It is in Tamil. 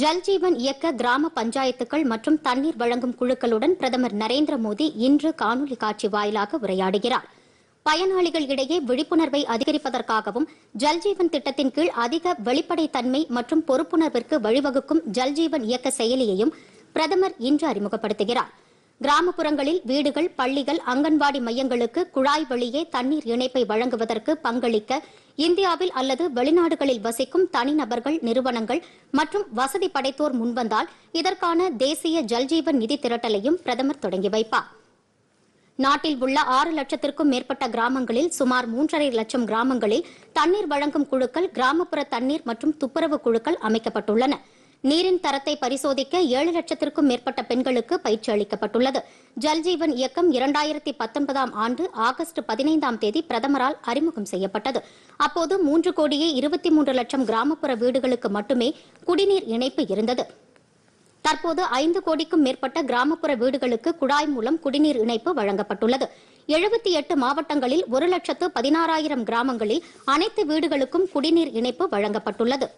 ஜல்ஜீவன் இயக்க கிராம பஞ்சாயத்துக்கள் மற்றும் தண்ணீர் வழங்கும் குழுக்களுடன் பிரதமர் நரேந்திர மோடி இன்று காணொலி காட்சி வாயிலாக உரையாடுகிறார் பயனாளிகள் இடையே விழிப்புணர்வை அதிகரிப்பதற்காகவும் ஜல்ஜீவன் திட்டத்தின் கீழ் அதிக வெளிப்படைத்தன்மை மற்றும் பொறுப்புணர்விற்கு வழிவகுக்கும் ஜல்ஜீவன் இயக்க செயலியையும் பிரதமர் இன்று அறிமுகப்படுத்துகிறார் கிராமப்புறங்களில் வீடுகள் பள்ளிகள் அங்கன்வாடி மையங்களுக்கு குழாய் வழியே தண்ணீர் இணைப்பை வழங்குவதற்கு பங்களிக்க இந்தியாவில் அல்லது வெளிநாடுகளில் வசிக்கும் தனிநபர்கள் நிறுவனங்கள் மற்றும் வசதி படைத்தோர் முன்வந்தால் இதற்கான தேசிய ஜல்ஜீவன் நிதி திரட்டலையும் பிரதமர் தொடங்கி வைப்பார் நாட்டில் உள்ள ஆறு லட்சத்திற்கும் மேற்பட்ட கிராமங்களில் சுமார் மூன்றரை லட்சம் கிராமங்களில் தண்ணீர் வழங்கும் குழுக்கள் கிராமப்புற தண்ணீர் மற்றும் துப்புரவு குழுக்கள் அமைக்கப்பட்டுள்ளன நீரின் தரத்தை பரிசோதிக்க ஏழு லட்சத்திற்கும் மேற்பட்ட பெண்களுக்கு பயிற்சி அளிக்கப்பட்டுள்ளது ஜல்ஜீவன் இயக்கம் இரண்டாயிரத்தி பத்தொன்பதாம் ஆண்டு ஆகஸ்ட் பதினைந்தாம் தேதி பிரதமரால் அறிமுகம் செய்யப்பட்டது அப்போது மூன்று கோடியே இருபத்தி மூன்று லட்சம் கிராமப்புற வீடுகளுக்கு மட்டுமே குடிநீர் இணைப்பு இருந்தது தற்போது ஐந்து கோடிக்கும் மேற்பட்ட கிராமப்புற வீடுகளுக்கு குழாய் மூலம் குடிநீர் இணைப்பு வழங்கப்பட்டுள்ளது எழுபத்தி எட்டு மாவட்டங்களில் ஒரு லட்சத்து பதினாறாயிரம் கிராமங்களில் அனைத்து வீடுகளுக்கும் குடிநீர் இணைப்பு வழங்கப்பட்டுள்ளது